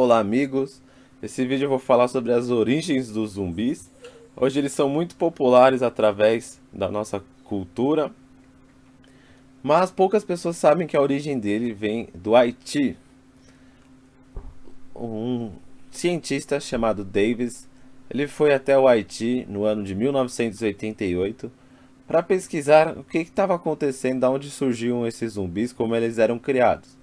Olá amigos, nesse vídeo eu vou falar sobre as origens dos zumbis. Hoje eles são muito populares através da nossa cultura, mas poucas pessoas sabem que a origem dele vem do Haiti. Um cientista chamado Davis, ele foi até o Haiti no ano de 1988 para pesquisar o que estava acontecendo, de onde surgiam esses zumbis, como eles eram criados.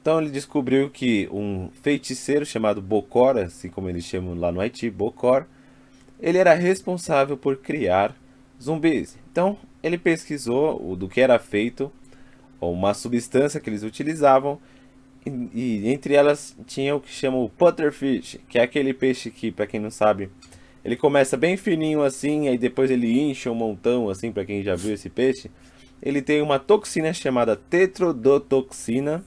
Então ele descobriu que um feiticeiro chamado Bokor, assim como eles chamam lá no Haiti, Bokor, ele era responsável por criar zumbis. Então ele pesquisou do que era feito, uma substância que eles utilizavam, e, e entre elas tinha o que chama o butterfish, que é aquele peixe que, para quem não sabe, ele começa bem fininho assim, aí depois ele incha um montão assim, para quem já viu esse peixe. Ele tem uma toxina chamada tetrodotoxina,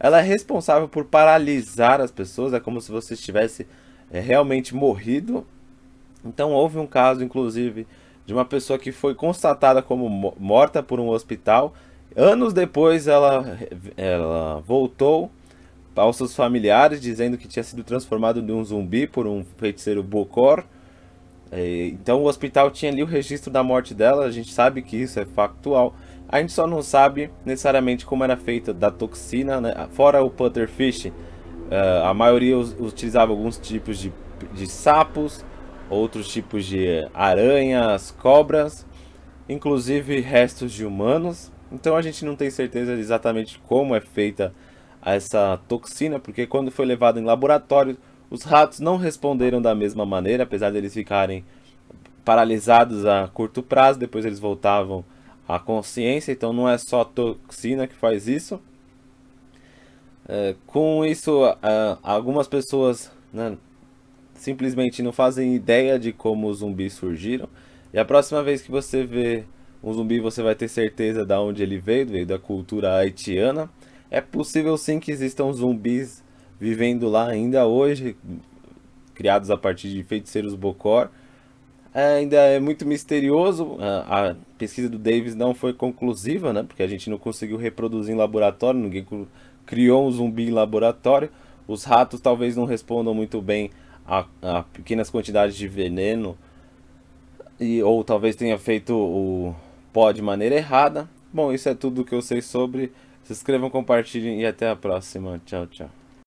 ela é responsável por paralisar as pessoas, é como se você estivesse é, realmente morrido. Então houve um caso, inclusive, de uma pessoa que foi constatada como morta por um hospital. Anos depois, ela, ela voltou aos seus familiares, dizendo que tinha sido transformado de um zumbi por um feiticeiro Bokor. É, então o hospital tinha ali o registro da morte dela, a gente sabe que isso é factual. A gente só não sabe necessariamente como era feita da toxina, né? fora o putterfish. É, a maioria utilizava alguns tipos de, de sapos, outros tipos de aranhas, cobras, inclusive restos de humanos. Então a gente não tem certeza exatamente como é feita essa toxina, porque quando foi levado em laboratório, os ratos não responderam da mesma maneira, apesar de eles ficarem paralisados a curto prazo, depois eles voltavam à consciência, então não é só toxina que faz isso. É, com isso, é, algumas pessoas né, simplesmente não fazem ideia de como os zumbis surgiram. E a próxima vez que você vê um zumbi, você vai ter certeza de onde ele veio, veio da cultura haitiana. É possível sim que existam zumbis vivendo lá ainda hoje, criados a partir de feiticeiros Bocor. É, ainda é muito misterioso, é, a, pesquisa do Davis não foi conclusiva, né? porque a gente não conseguiu reproduzir em laboratório, ninguém criou um zumbi em laboratório. Os ratos talvez não respondam muito bem a, a pequenas quantidades de veneno, e, ou talvez tenha feito o pó de maneira errada. Bom, isso é tudo que eu sei sobre. Se inscrevam, compartilhem e até a próxima. Tchau, tchau.